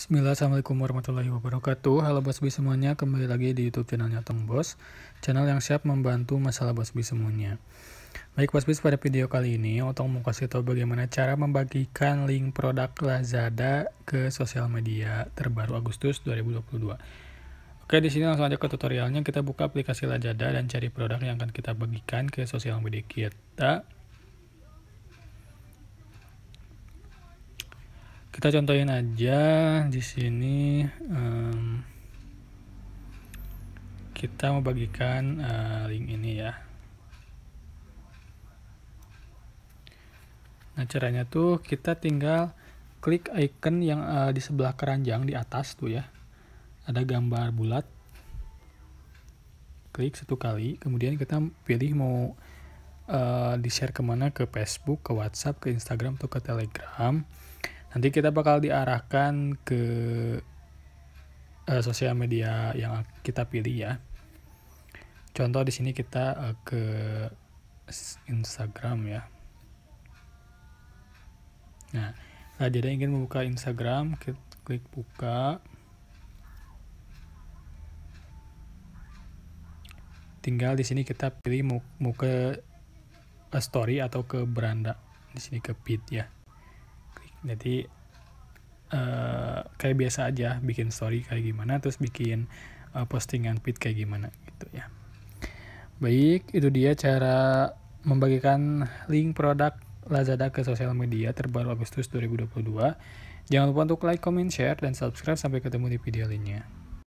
Bismillah, Assalamualaikum warahmatullahi wabarakatuh Halo Bos semuanya, kembali lagi di Youtube channelnya Tong Bos Channel yang siap membantu masalah Bos semuanya Baik Bos pada video kali ini Otong mau kasih tahu bagaimana cara membagikan link produk Lazada ke sosial media terbaru Agustus 2022 Oke, di sini langsung aja ke tutorialnya Kita buka aplikasi Lazada dan cari produk yang akan kita bagikan ke sosial media kita kita contohin aja di sini um, kita mau bagikan uh, link ini ya nah caranya tuh kita tinggal klik icon yang uh, di sebelah keranjang di atas tuh ya ada gambar bulat klik satu kali kemudian kita pilih mau uh, eh, di share kemana ke Facebook ke WhatsApp ke Instagram atau ke Telegram nanti kita bakal diarahkan ke uh, sosial media yang kita pilih ya contoh di sini kita uh, ke Instagram ya nah kalau ada ingin membuka Instagram kita klik buka tinggal di sini kita pilih mau, mau ke eh, story atau ke beranda di sini ke feed ya jadi uh, kayak biasa aja bikin story kayak gimana terus bikin uh, postingan feed kayak gimana gitu ya baik itu dia cara membagikan link produk Lazada ke sosial media terbaru Agustus 2022 jangan lupa untuk like, comment, share, dan subscribe sampai ketemu di video lainnya